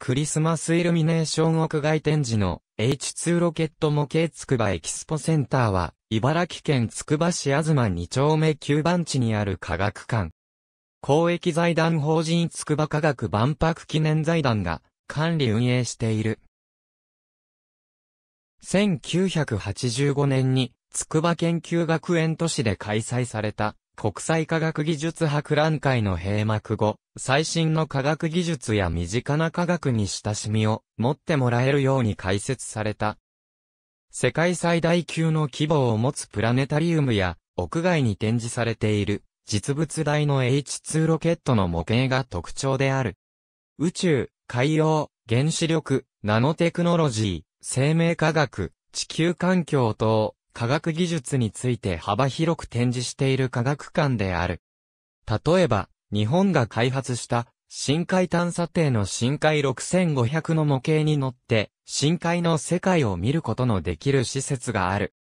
クリスマスイルミネーション屋外展示の H2 ロケット模型つくばエキスポセンターは、茨城県つくば市東2丁目9番地にある科学館。公益財団法人つくば科学万博記念財団が管理運営している。1985年につくば研究学園都市で開催された国際科学技術博覧会の閉幕後、最新の科学技術や身近な科学に親しみを持ってもらえるように開設された。世界最大級の規模を持つプラネタリウムや、屋外に展示されている、実物大の H2 ロケットの模型が特徴である。宇宙、海洋、原子力、ナノテクノロジー、生命科学、地球環境等、科学技術について幅広く展示している科学館である。例えば、日本が開発した深海探査艇の深海6500の模型に乗って、深海の世界を見ることのできる施設がある。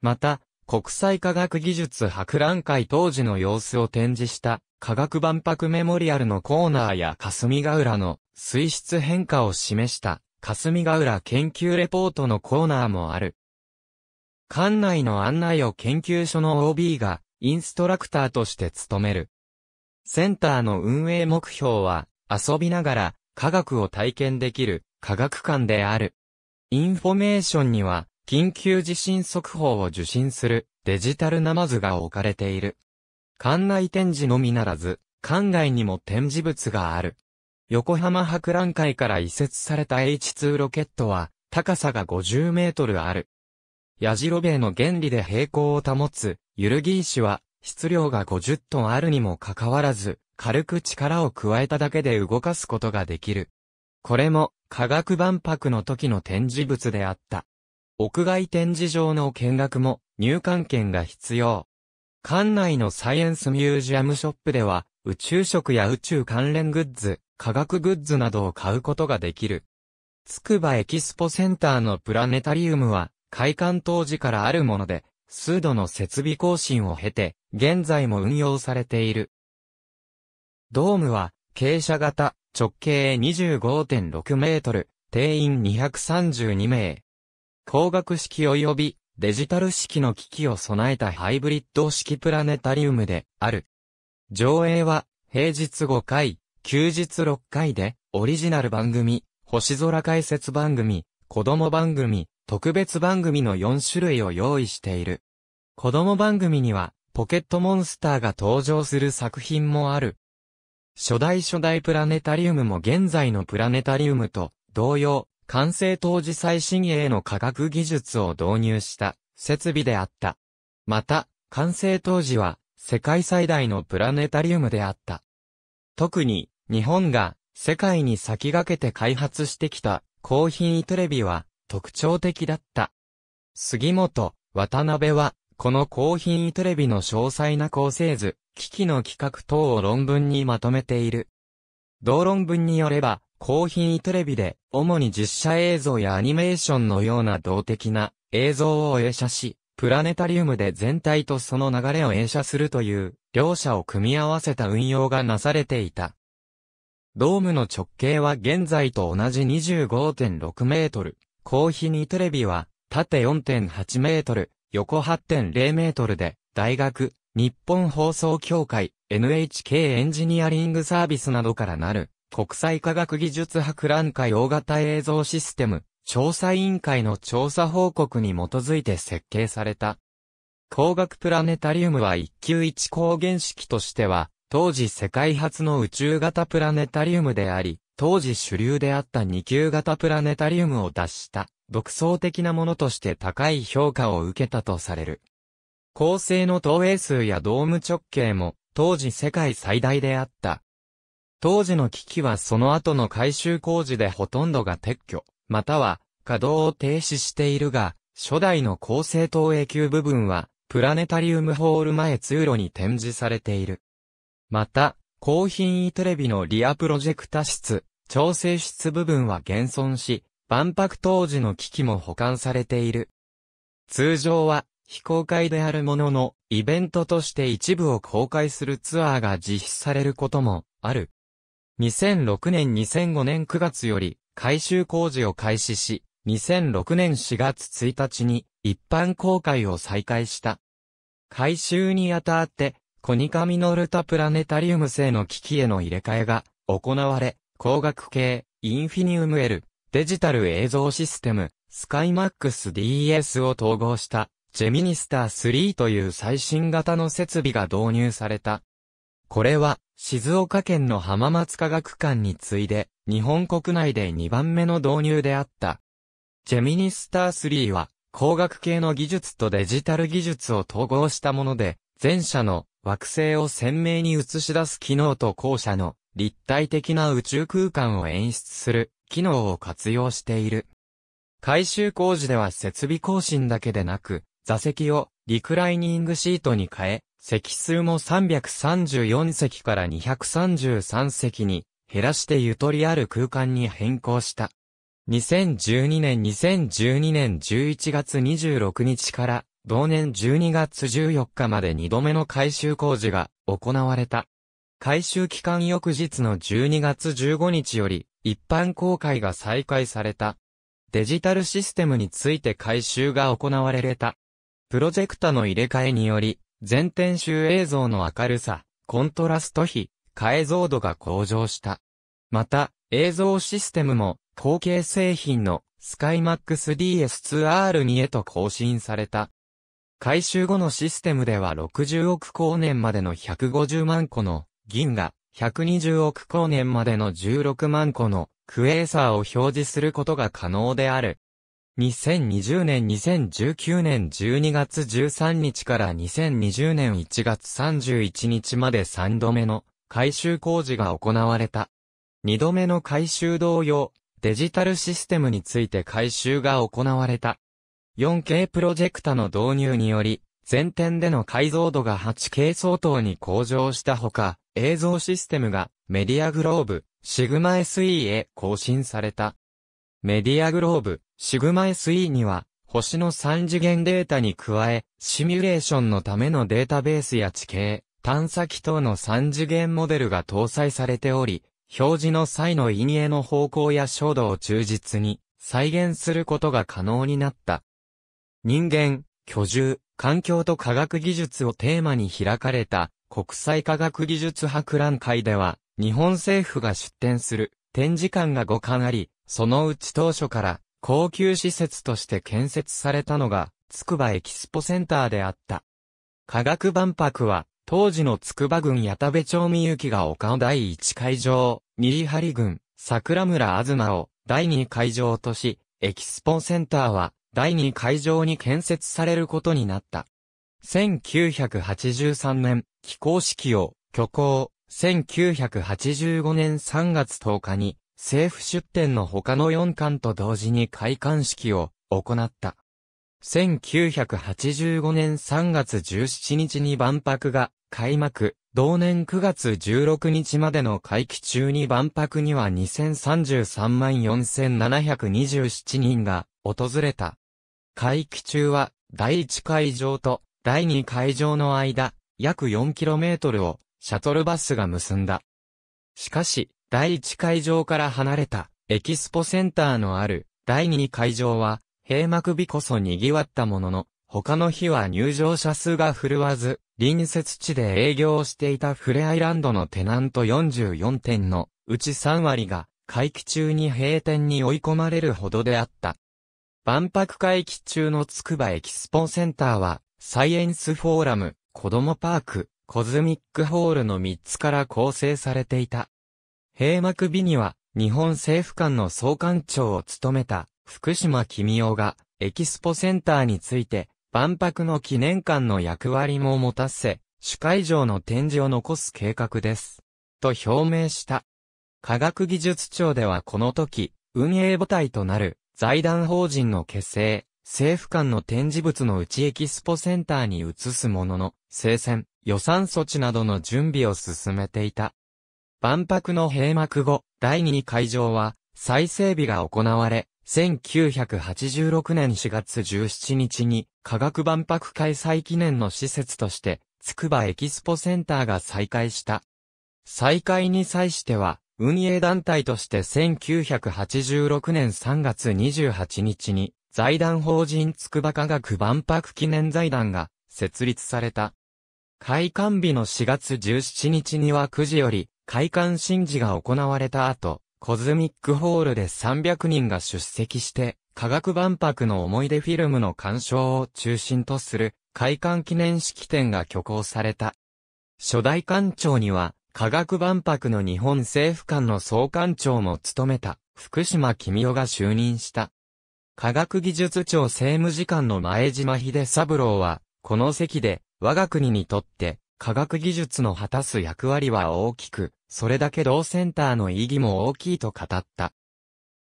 また、国際科学技術博覧会当時の様子を展示した科学万博メモリアルのコーナーや霞ヶ浦の水質変化を示した霞ヶ浦研究レポートのコーナーもある。館内の案内を研究所の OB が、インストラクターとして務める。センターの運営目標は、遊びながら、科学を体験できる、科学館である。インフォメーションには、緊急地震速報を受信する、デジタルナマズが置かれている。館内展示のみならず、館外にも展示物がある。横浜博覧会から移設された H2 ロケットは、高さが50メートルある。ヤジロベイの原理で平行を保つ、ユルギー氏は、質量が50トンあるにもかかわらず、軽く力を加えただけで動かすことができる。これも、科学万博の時の展示物であった。屋外展示場の見学も、入館券が必要。館内のサイエンスミュージアムショップでは、宇宙食や宇宙関連グッズ、科学グッズなどを買うことができる。つくばエキスポセンターのプラネタリウムは、開館当時からあるもので、数度の設備更新を経て、現在も運用されている。ドームは、傾斜型、直径25.6メートル、定員232名。光学式及びデジタル式の機器を備えたハイブリッド式プラネタリウムである。上映は平日5回、休日6回で、オリジナル番組、星空解説番組、子供番組、特別番組の4種類を用意している。子供番組には、ポケットモンスターが登場する作品もある。初代初代プラネタリウムも現在のプラネタリウムと同様、完成当時最新鋭の科学技術を導入した設備であった。また、完成当時は世界最大のプラネタリウムであった。特に日本が世界に先駆けて開発してきた高品位テレビは特徴的だった。杉本、渡辺は、この高品位テレビの詳細な構成図、機器の企画等を論文にまとめている。同論文によれば、高品位テレビで、主に実写映像やアニメーションのような動的な映像を映写し、プラネタリウムで全体とその流れを映写するという、両者を組み合わせた運用がなされていた。ドームの直径は現在と同じ25.6メートル。コー日ニテレビは、縦4.8メートル、横8.0メートルで、大学、日本放送協会、NHK エンジニアリングサービスなどからなる、国際科学技術博覧会大型映像システム、調査委員会の調査報告に基づいて設計された。光学プラネタリウムは一級一光原式としては、当時世界初の宇宙型プラネタリウムであり、当時主流であった2級型プラネタリウムを脱した独創的なものとして高い評価を受けたとされる。恒星の投影数やドーム直径も当時世界最大であった。当時の機器はその後の改修工事でほとんどが撤去、または稼働を停止しているが、初代の構成投影球部分はプラネタリウムホール前通路に展示されている。また、高品位テレビのリアプロジェクタ室、調整室部分は現存し、万博当時の機器も保管されている。通常は非公開であるものの、イベントとして一部を公開するツアーが実施されることもある。2006年2005年9月より改修工事を開始し、2006年4月1日に一般公開を再開した。改修にあたって、コニカミノルタプラネタリウム製の機器への入れ替えが行われ、光学系、インフィニウム L、デジタル映像システム、スカイマックス DS を統合した、ジェミニスター3という最新型の設備が導入された。これは、静岡県の浜松科学館に次いで、日本国内で2番目の導入であった。ジェミニスター3は、光学系の技術とデジタル技術を統合したもので、前者の惑星を鮮明に映し出す機能と後者の立体的な宇宙空間を演出する機能を活用している。改修工事では設備更新だけでなく、座席をリクライニングシートに変え、席数も334席から233席に減らしてゆとりある空間に変更した。2012年2012年11月26日から同年12月14日まで2度目の改修工事が行われた。改修期間翌日の12月15日より、一般公開が再開された。デジタルシステムについて改修が行われた。プロジェクタの入れ替えにより、全編集映像の明るさ、コントラスト比、解像度が向上した。また、映像システムも、後継製品の SkyMax DS2R2 へと更新された。改修後のシステムでは60億光年までの150万個の銀が120億光年までの16万個のクエーサーを表示することが可能である。2020年2019年12月13日から2020年1月31日まで3度目の改修工事が行われた。2度目の改修同様、デジタルシステムについて改修が行われた。4K プロジェクタの導入により、全店での解像度が 8K 相当に向上したほか、映像システムがメディアグローブ、シグマ SE へ更新された。メディアグローブ、シグマ SE には、星の3次元データに加え、シミュレーションのためのデータベースや地形、探査機等の3次元モデルが搭載されており、表示の際の陰影の方向や照度を忠実に再現することが可能になった。人間、居住、環境と科学技術をテーマに開かれた国際科学技術博覧会では、日本政府が出展する展示館が5館あり、そのうち当初から高級施設として建設されたのが、筑波エキスポセンターであった。科学万博は、当時の筑波郡八田部町みゆきが丘を第1会場、リハリ郡、桜村あずまを第2会場とし、エキスポセンターは第2会場に建設されることになった。1983年、起工式を挙行。1985年3月10日に、政府出展の他の4巻と同時に開館式を行った。1985年3月17日に万博が開幕、同年9月16日までの会期中に万博には2033万4727人が訪れた。会期中は第1会場と第2会場の間、約 4km をシャトルバスが結んだ。しかし、第1会場から離れたエキスポセンターのある第2会場は閉幕日こそ賑わったものの、他の日は入場者数が振るわず、隣接地で営業していたフレアイランドのテナント44店のうち3割が会期中に閉店に追い込まれるほどであった。万博会期中のつくばエキスポセンターはサイエンスフォーラム、子供パーク、コズミックホールの3つから構成されていた。閉幕日には、日本政府間の総館長を務めた、福島君夫が、エキスポセンターについて、万博の記念館の役割も持たせ、主会場の展示を残す計画です。と表明した。科学技術庁ではこの時、運営母体となる財団法人の結成、政府間の展示物のうちエキスポセンターに移すものの、生鮮、予算措置などの準備を進めていた。万博の閉幕後、第2会場は、再整備が行われ、1986年4月17日に、科学万博開催記念の施設として、つくばエキスポセンターが再開した。再開に際しては、運営団体として1986年3月28日に、財団法人筑波科学万博記念財団が設立された。開館日の4月17日には9時より開館神事が行われた後、コズミックホールで300人が出席して、科学万博の思い出フィルムの鑑賞を中心とする開館記念式典が挙行された。初代館長には、科学万博の日本政府館の総館長も務めた、福島君夫が就任した。科学技術庁政務次官の前島秀三郎は、この席で、我が国にとって、科学技術の果たす役割は大きく、それだけ同センターの意義も大きいと語った。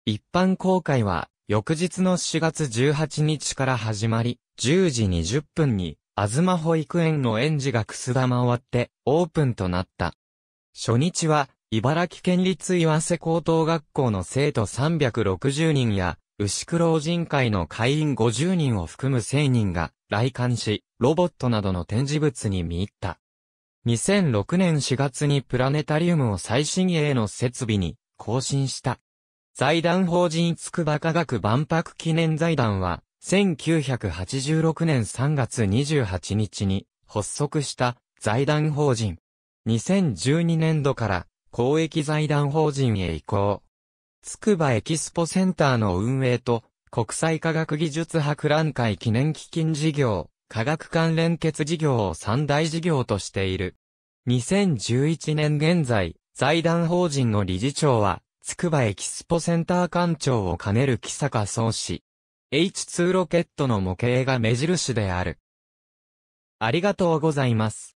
一般公開は、翌日の4月18日から始まり、10時20分に、あずま保育園の園児がくす玉を割って、オープンとなった。初日は、茨城県立岩瀬高等学校の生徒360人や、牛久老人会の会員50人を含む1000人が来館し、ロボットなどの展示物に見入った。2006年4月にプラネタリウムを最新鋭の設備に更新した。財団法人つくば科学万博記念財団は、1986年3月28日に発足した財団法人。2012年度から公益財団法人へ移行。つくばエキスポセンターの運営と、国際科学技術博覧会記念基金事業、科学関連決事業を三大事業としている。2011年現在、財団法人の理事長は、つくばエキスポセンター館長を兼ねる木坂総氏。H2 ロケットの模型が目印である。ありがとうございます。